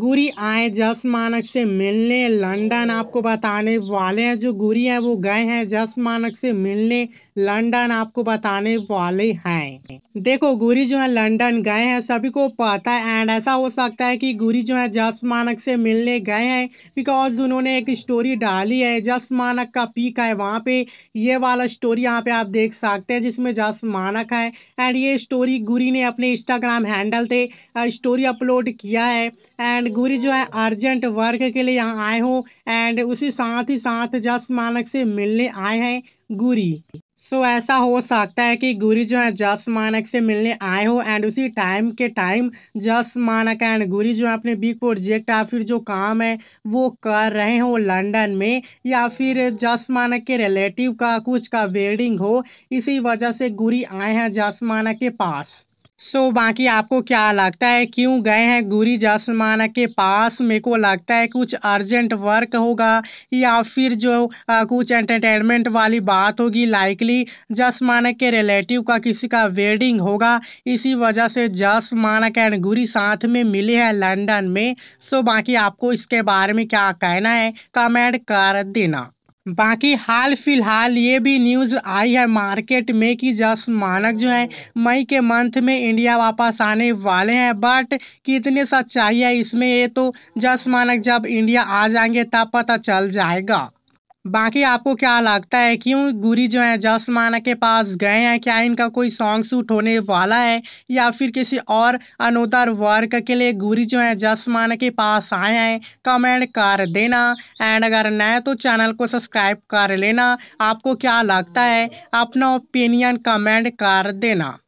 गुरी आए जस मानक से मिलने लंदन आपको बताने वाले हैं जो गुरी है वो गए हैं जस मानक से मिलने लंदन आपको बताने वाले हैं देखो गोरी जो है लंदन गए हैं सभी को पता है एंड ऐसा हो सकता है कि गोरी जो है जस मानक से मिलने गए हैं बिकॉज उन्होंने एक स्टोरी डाली है जस मानक का पीक है वहाँ पे ये वाला स्टोरी यहाँ पे आप देख सकते हैं जिसमें जस मानक है एंड ये स्टोरी गुरी ने अपने इंस्टाग्राम हैंडल से स्टोरी अपलोड किया है एंड गुरी जो है अर्जेंट वर्क के लिए यहाँ आए हो एंड उसी साथ ही साथ जस मानक से मिलने आए हैं गुरी सो तो so, ऐसा हो सकता है कि गुरी जो है जस मानक से मिलने आए हो एंड उसी टाइम के टाइम जस मानक एंड गुरी जो है अपने बिग प्रोजेक्ट या फिर जो काम है वो कर रहे हो लंदन में या फिर जस मानक के रिलेटिव का कुछ का वेडिंग हो इसी वजह से गुरी आए हैं जस मानक के पास सो so, बाकी आपको क्या लगता है क्यों गए हैं गुरी जासमाना के पास मेरे को लगता है कुछ अर्जेंट वर्क होगा या फिर जो आ, कुछ एंटरटेनमेंट वाली बात होगी लाइकली जसमाना के रिलेटिव का किसी का वेडिंग होगा इसी वजह से जसमानक एंड गुरी साथ में मिले हैं लंदन में सो so, बाकी आपको इसके बारे में क्या कहना है कमेंट कर देना बाकी हाल फिलहाल ये भी न्यूज़ आई है मार्केट में कि जस मानक जो है मई के मंथ में इंडिया वापस आने वाले हैं बट कितने सच्चाई है इसमें ये तो जस मानक जब इंडिया आ जाएंगे तब पता चल जाएगा बाकी आपको क्या लगता है क्यों गुरी जो है जस माना के पास गए हैं क्या इनका कोई सॉन्ग शूट होने वाला है या फिर किसी और अनुदर वर्क के लिए गुरी जो है जस माना के पास आए हैं कमेंट कर देना एंड अगर नए तो चैनल को सब्सक्राइब कर लेना आपको क्या लगता है अपना ओपिनियन कमेंट कर देना